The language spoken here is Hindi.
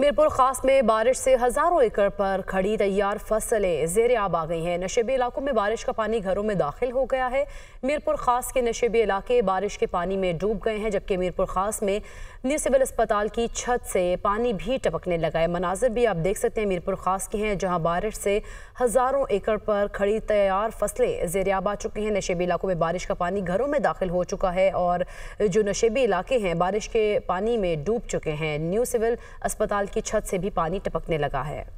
मीरपुर खास में बारिश से हजारों एकड़ पर खड़ी तैयार फसलें जेर आब आ गई हैं नशेबी इलाकों में बारिश का पानी घरों में दाखिल हो गया है मीरपुर खास के नशेबी इलाके बारिश के पानी में डूब गए हैं जबकि मीरपुर खास में न्यू सिविल अस्पताल की छत से पानी भी टपकने लगा है मनाजिर भी आप देख सकते हैं मीरपुर खास की हैं जहाँ बारिश से हजारों एकड़ पर खड़ी तैयार फसलें जेर आब आ चुके हैं नशेबी इलाकों में बारिश का पानी घरों में दाखिल हो चुका है और जो नशेबी इलाके हैं बारिश के पानी में डूब चुके हैं न्यू सिविल अस्पताल की छत से भी पानी टपकने लगा है